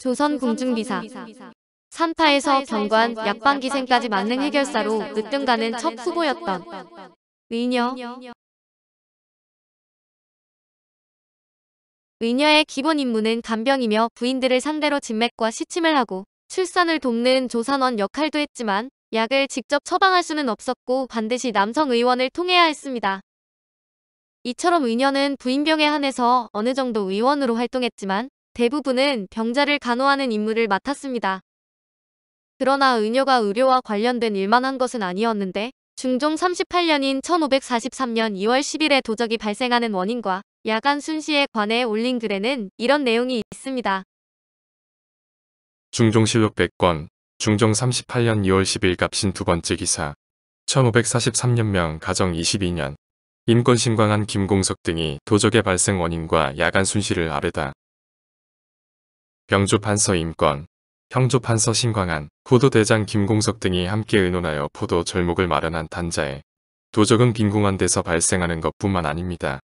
조선궁중비사 산타에서 경관, 약방기생까지 만능 해결사로 으뜸가는 첫 후보였던 의녀 의녀의 기본 임무는 간병이며 부인들을 상대로 진맥과 시침을 하고 출산을 돕는 조산원 역할도 했지만 약을 직접 처방할 수는 없었고 반드시 남성 의원을 통해야 했습니다. 이처럼 의녀는 부인병에 한해서 어느 정도 의원으로 활동했지만 대부분은 병자를 간호하는 임무를 맡았습니다. 그러나 은효가 의료와 관련된 일만 한 것은 아니었는데 중종 38년인 1543년 2월 10일에 도적이 발생하는 원인과 야간 순시에 관해 올린 글에는 이런 내용이 있습니다. 중종실록 100권 중종 38년 2월 10일 갑신 두 번째 기사 1543년명 가정 22년 임권신광한 김공석 등이 도적의 발생 원인과 야간 순시를 아뢰다 병조판서 임권, 형조판서 신광한, 포도대장 김공석 등이 함께 의논하여 포도 절목을 마련한 단자에 도적은 빈궁한 데서 발생하는 것뿐만 아닙니다.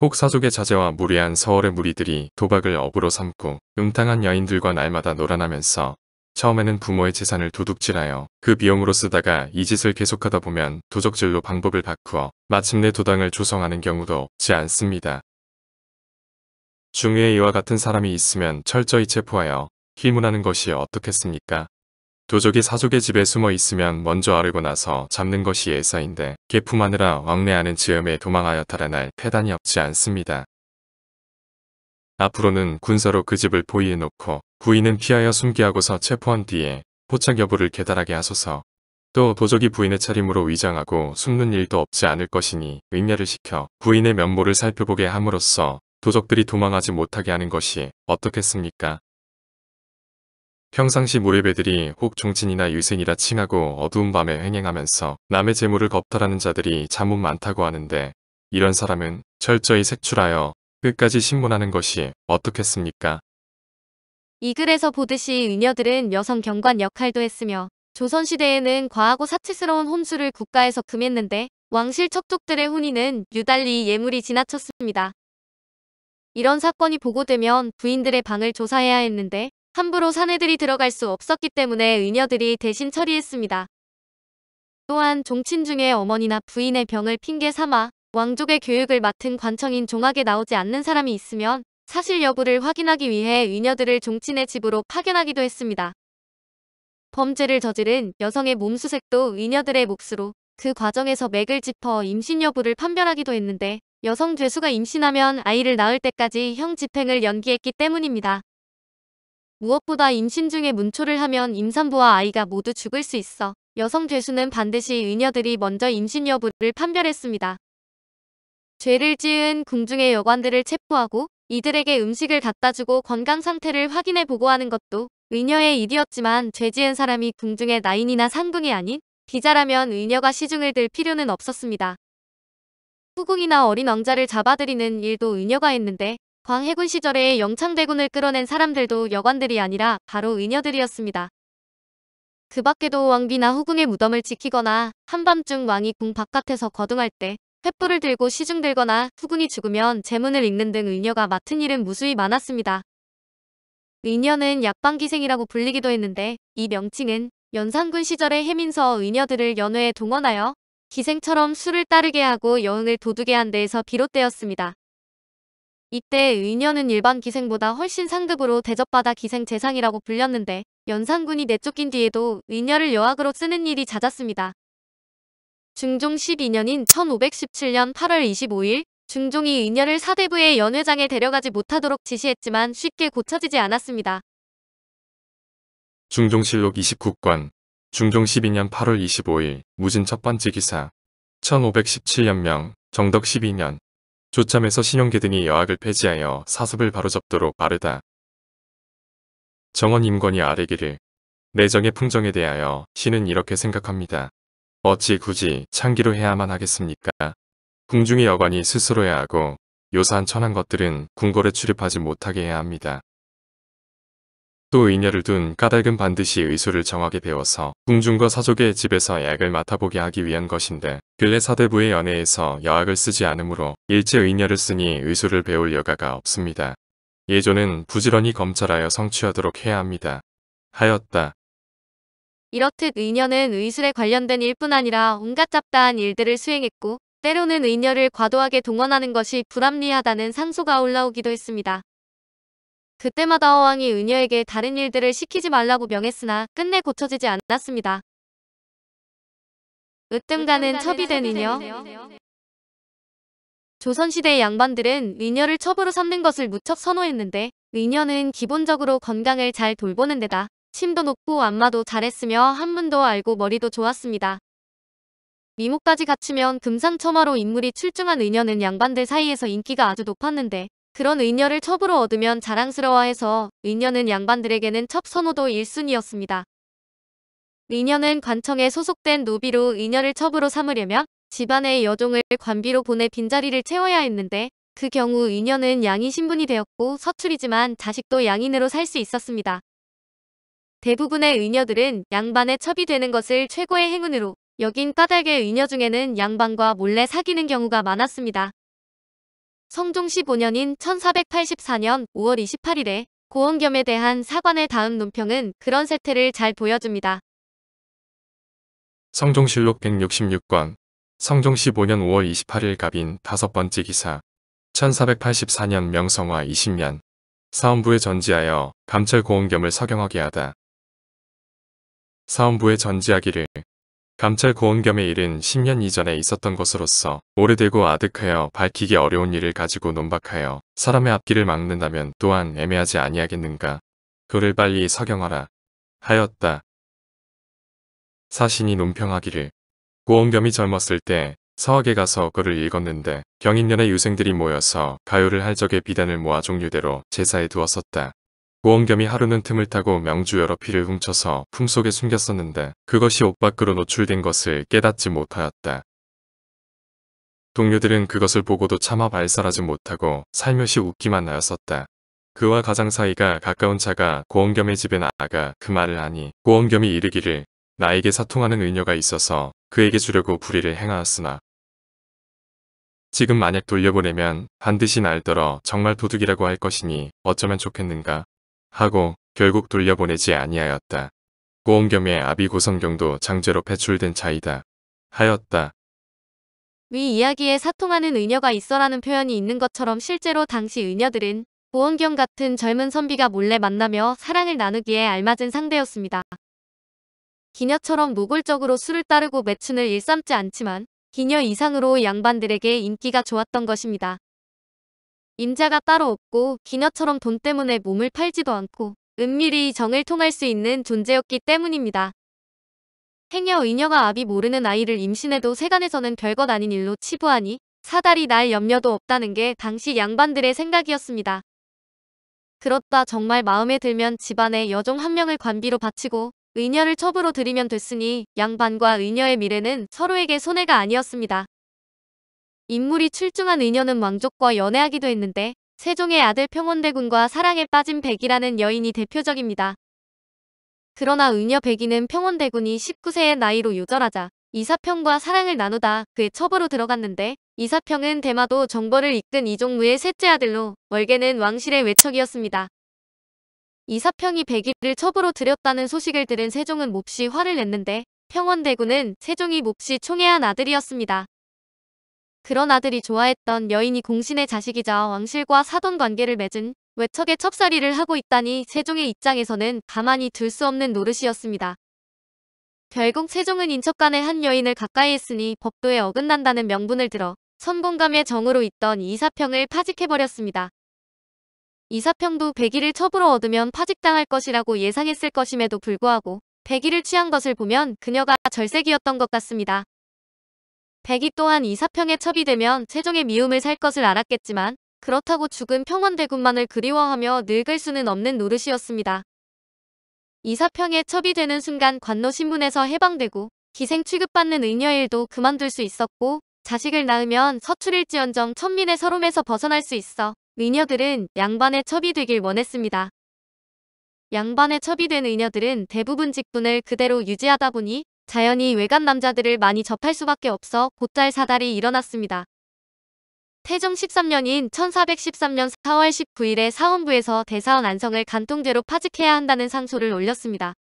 혹사족의 자제와 무리한 서울의 무리들이 도박을 업으로 삼고 음탕한 여인들과 날마다 놀아나면서 처음에는 부모의 재산을 도둑질하여 그 비용으로 쓰다가 이 짓을 계속하다 보면 도적질로 방법을 바꾸어 마침내 도당을 조성하는 경우도 없지 않습니다. 중에 위 이와 같은 사람이 있으면 철저히 체포하여 휘문하는 것이 어떻겠습니까? 도적이 사족의 집에 숨어 있으면 먼저 아르고 나서 잡는 것이 예사인데 개품하느라 왕래하는 지음에 도망하여 달아날 패단이 없지 않습니다. 앞으로는 군사로 그 집을 보위해놓고 부인은 피하여 숨기하고서 체포한 뒤에 포착 여부를 개달하게 하소서 또 도적이 부인의 차림으로 위장하고 숨는 일도 없지 않을 것이니 의멸을 시켜 부인의 면모를 살펴보게 함으로써 도적들이 도망하지 못하게 하는 것이 어떻겠습니까? 평상시 무예배들이 혹종진이나 유생이라 칭하고 어두운 밤에 횡행하면서 남의 재물을 겁탈하는 자들이 잠문 많다고 하는데 이런 사람은 철저히 색출하여 끝까지 신문하는 것이 어떻겠습니까? 이 글에서 보듯이 은녀들은 여성 경관 역할도 했으며 조선시대에는 과하고 사치스러운 혼수를 국가에서 금했는데 왕실 척족들의 혼인은 유달리 예물이 지나쳤습니다. 이런 사건이 보고되면 부인들의 방을 조사해야 했는데 함부로 사내들이 들어갈 수 없었기 때문에 의녀들이 대신 처리했습니다. 또한 종친중에 어머니나 부인의 병을 핑계 삼아 왕족의 교육을 맡은 관청인 종학에 나오지 않는 사람이 있으면 사실 여부를 확인하기 위해 의녀들을 종친의 집으로 파견하기도 했습니다. 범죄를 저지른 여성의 몸수색도 의녀들의 몫으로 그 과정에서 맥을 짚어 임신 여부를 판별하기도 했는데 여성 죄수가 임신하면 아이를 낳을 때까지 형 집행을 연기했기 때문입니다. 무엇보다 임신 중에 문초를 하면 임산부와 아이가 모두 죽을 수 있어 여성 죄수는 반드시 의녀들이 먼저 임신 여부를 판별했습니다. 죄를 지은 궁중의 여관들을 체포하고 이들에게 음식을 갖다 주고 건강 상태를 확인해 보고하는 것도 의녀의 일이었지만 죄 지은 사람이 궁중의 나인이나 상궁이 아닌 비자라면 의녀가 시중을 들 필요는 없었습니다. 후궁이나 어린 왕자를 잡아들이는 일도 은여가 했는데 광해군 시절에 영창대군을 끌어낸 사람들도 여관들이 아니라 바로 은여들이었습니다. 그 밖에도 왕비나 후궁의 무덤을 지키거나 한밤중 왕이 궁 바깥에서 거둥할 때 횃불을 들고 시중 들거나 후궁이 죽으면 제문을 읽는 등 은여가 맡은 일은 무수히 많았습니다. 은여는 약방기생이라고 불리기도 했는데 이 명칭은 연산군 시절의 해민서 은여들을 연회에 동원하여 기생처럼 술을 따르게 하고 여흥을 도둑에 한 데에서 비롯되었습니다. 이때 의녀는 일반 기생보다 훨씬 상급으로 대접받아 기생재상이라고 불렸는데 연산군이 내쫓긴 뒤에도 의녀를 여학으로 쓰는 일이 잦았습니다. 중종 12년인 1517년 8월 25일 중종이 의녀를 사대부의 연회장에 데려가지 못하도록 지시했지만 쉽게 고쳐지지 않았습니다. 중종실록 29권 중종 12년 8월 25일 무진 첫 번째 기사 1517년명 정덕 12년 조참에서 신용계 등이 여학을 폐지하여 사습을 바로잡도록 바르다. 정원 임권이 아래기를 내정의 풍정에 대하여 신은 이렇게 생각합니다. 어찌 굳이 창기로 해야만 하겠습니까? 궁중의 여관이 스스로 해야 하고 요사한 천한 것들은 궁궐에 출입하지 못하게 해야 합니다. 또 의녀를 둔 까닭은 반드시 의술을 정하게 배워서 궁중과 사족의 집에서 약을 맡아보게 하기 위한 것인데 근래 사대부의 연애에서 여학을 쓰지 않으므로 일제 의녀를 쓰니 의술을 배울 여가가 없습니다. 예조는 부지런히 검찰하여 성취하도록 해야 합니다. 하였다. 이렇듯 의녀는 의술에 관련된 일뿐 아니라 온갖 잡다한 일들을 수행했고 때로는 의녀를 과도하게 동원하는 것이 불합리하다는 상소가 올라오기도 했습니다. 그때마다 어왕이 은녀에게 다른 일들을 시키지 말라고 명했으나 끝내 고쳐지지 않았습니다. 으뜸가는 첩이된 은녀 조선시대의 양반들은 은녀를 첩으로 삼는 것을 무척 선호했는데 은녀는 기본적으로 건강을 잘 돌보는 데다 침도 높고 안마도 잘했으며 한문도 알고 머리도 좋았습니다. 미모까지 갖추면 금상첨화로 인물이 출중한 은녀는 양반들 사이에서 인기가 아주 높았는데 그런 의녀를 첩으로 얻으면 자랑스러워해서 의녀는 양반들에게는 첩 선호도 1순위였습니다. 의녀는 관청에 소속된 노비로 의녀를 첩으로 삼으려면 집안의 여종을 관비로 보내 빈자리를 채워야 했는데 그 경우 의녀는 양이 신분이 되었고 서출이지만 자식도 양인으로 살 수 있었습니다. 대부분의 의녀들은 양반의 첩이 되는 것을 최고의 행운으로 여긴 까닭에 의녀 중에는 양반과 몰래 사귀는 경우가 많았습니다. 성종 15년인 1484년 5월 28일에 고원겸에 대한 사관의 다음 논평은 그런 세태를 잘 보여줍니다. 성종실록 166권 성종 15년 5월 28일 갑인 다섯 번째 기사 1484년 명성화 20년 사원부에 전지하여 감찰 고원겸을 서경하게 하다. 사원부에 전지하기를 감찰 고원겸의 일은 10년 이전에 있었던 것으로서 오래되고 아득하여 밝히기 어려운 일을 가지고 논박하여 사람의 앞길을 막는다면 또한 애매하지 아니하겠는가. 그를 빨리 서경하라 하였다. 사신이 논평하기를 고원겸이 젊었을 때 서학에 가서 글을 읽었는데 경인년의 유생들이 모여서 가요를 할 적에 비단을 모아 종류대로 제사에 두었었다. 구원겸이 하루는 틈을 타고 명주 여러 피를 훔쳐서 품속에 숨겼었는데 그것이 옷 밖으로 노출된 것을 깨닫지 못하였다. 동료들은 그것을 보고도 차마 발설하지 못하고 살며시 웃기만 하였었다. 그와 가장 사이가 가까운 차가 고원겸의 집에 나아가 그 말을 하니 고원겸이 이르기를 나에게 사통하는 의녀가 있어서 그에게 주려고 불의를 행하였으나 지금 만약 돌려보내면 반드시 날더러 정말 도둑이라고 할 것이니 어쩌면 좋겠는가 하고 결국 돌려보내지 아니하였다. 고온겸의 아비고성경도 장제로 배출된 차이다 하였다. 위 이야기에 사통하는 의녀가 있어라는 표현이 있는 것처럼 실제로 당시 의녀들은 고원경 같은 젊은 선비가 몰래 만나며 사랑을 나누기에 알맞은 상대였습니다. 기녀처럼 무골적으로 술을 따르고 매춘을 일삼지 않지만 기녀 이상으로 양반들에게 인기가 좋았던 것입니다. 임자가 따로 없고 기녀처럼 돈 때문에 몸을 팔지도 않고 은밀히 정을 통할 수 있는 존재였기 때문입니다. 행여 의녀가 아비 모르는 아이를 임신해도 세간에서는 별것 아닌 일로 치부하니 사다리 날 염려도 없다는 게 당시 양반들의 생각이었습니다. 그렇다 정말 마음에 들면 집안에 여종 한 명을 관비로 바치고 의녀를 첩으로 들이면 됐으니 양반과 의녀의 미래는 서로에게 손해가 아니었습니다. 인물이 출중한 은녀는 왕족과 연애하기도 했는데 세종의 아들 평원대군과 사랑에 빠진 백이라는 여인이 대표적입니다. 그러나 은녀 백이는 평원대군이 19세의 나이로 요절하자 이사평과 사랑을 나누다 그의 처으로 들어갔는데 이사평은 대마도 정벌을 이끈 이종무의 셋째 아들로 월계는 왕실의 외척이었습니다. 이사평이 백일을 처으로 들였다는 소식을 들은 세종은 몹시 화를 냈는데 평원대군은 세종이 몹시 총애한 아들이었습니다. 그런 아들이 좋아했던 여인이 공신의 자식이자 왕실과 사돈 관계를 맺은 외척의 첩살이를 하고 있다니 세종의 입장에서는 가만히 둘 수 없는 노릇이었습니다. 결국 세종은 인척간의 한 여인을 가까이 했으니 법도에 어긋난다는 명분을 들어 선공감의 정으로 있던 이사평을 파직해버렸습니다. 이사평도 백일을 첩으로 얻으면 파직당할 것이라고 예상했을 것임에도 불구하고 백일을 취한 것을 보면 그녀가 절색이었던 것 같습니다. 백이 또한 이사평에 첩이되면 최종의 미움을 살 것을 알았겠지만 그렇다고 죽은 평원대군만을 그리워하며 늙을 수는 없는 노릇이었습니다. 이사평에 첩이되는 순간 관노신문에서 해방되고 기생 취급받는 의녀일도 그만둘 수 있었고 자식을 낳으면 서출일지언정 천민의 서롬에서 벗어날 수 있어 의녀들은 양반의 첩이 되길 원했습니다. 양반의 첩이 된 의녀들은 대부분 직분을 그대로 유지하다 보니 자연히 외간 남자들을 많이 접할 수밖에 없어 곧잘 사달이 일어났습니다. 태종 13년인 1413년 4월 19일에 사원부에서 대사원 안성을 간통죄로 파직해야 한다는 상소를 올렸습니다.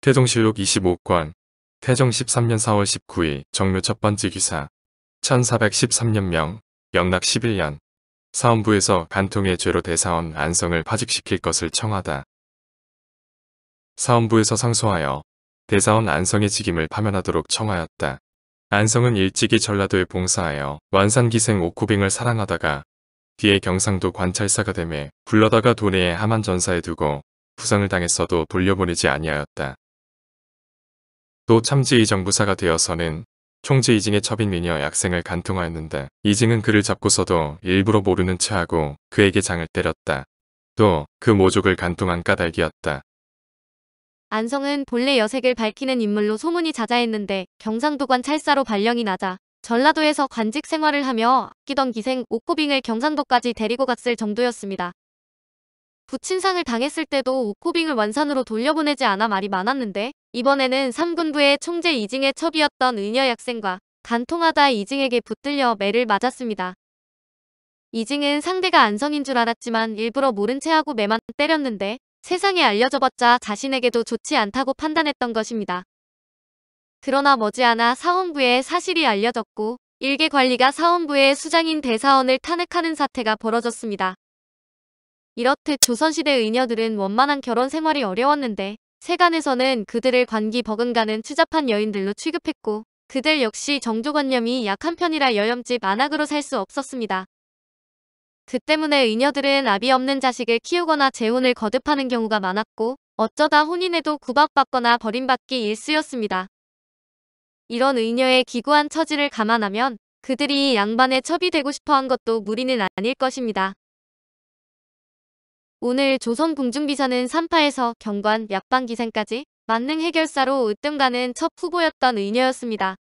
태종실록 25권 태종 13년 4월 19일 정묘 첫 번째 기사 1413년 명 영락 11년 사원부에서 간통의 죄로 대사원 안성을 파직시킬 것을 청하다. 사원부에서 상소하여 대사원 안성의 직임을 파면하도록 청하였다. 안성은 일찍이 전라도에 봉사하여 완산기생 오코빙을 사랑하다가 뒤에 경상도 관찰사가 되매 불러다가 도내의 함안 전사에 두고 부상을 당했어도 돌려보내지 아니하였다. 또 참지의 정부사가 되어서는 총재 이징의 첩인미녀 약생을 간통하였는데 이징은 그를 잡고서도 일부러 모르는 체하고 그에게 장을 때렸다. 또 그 모족을 간통한 까닭이었다. 안성은 본래 여색을 밝히는 인물로 소문이 자자했는데 경상도관 찰사로 발령이 나자 전라도에서 관직 생활을 하며 아끼던 기생 오코빙을 경상도까지 데리고 갔을 정도였습니다. 부친상을 당했을 때도 오코빙을 완산으로 돌려보내지 않아 말이 많았는데 이번에는 삼군부의 총재 이징의 첩이었던 은여 약생과 간통하다 이징에게 붙들려 매를 맞았습니다. 이징은 상대가 안성인 줄 알았지만 일부러 모른 채하고 매만 때렸는데 세상에 알려져봤자 자신에게도 좋지 않다고 판단했던 것입니다. 그러나 머지않아 사원부에 사실이 알려졌고 일개 관리가 사원부의 수장인 대사원을 탄핵하는 사태가 벌어졌습니다. 이렇듯 조선시대 의녀들은 원만한 결혼 생활이 어려웠는데 세간에서는 그들을 관기 버금가는 추잡한 여인들로 취급했고 그들 역시 정조관념이 약한 편이라 여염집 안악으로 살 수 없었습니다. 그 때문에 의녀들은 아비 없는 자식을 키우거나 재혼을 거듭하는 경우가 많았고 어쩌다 혼인에도 구박받거나 버림받기 일쑤였습니다. 이런 의녀의 기구한 처지를 감안하면 그들이 양반의 첩이 되고 싶어 한 것도 무리는 아닐 것입니다. 오늘 조선궁중비사는 산파에서 경관, 약방기생까지 만능 해결사로 으뜸가는 첫 후보였던 의녀였습니다.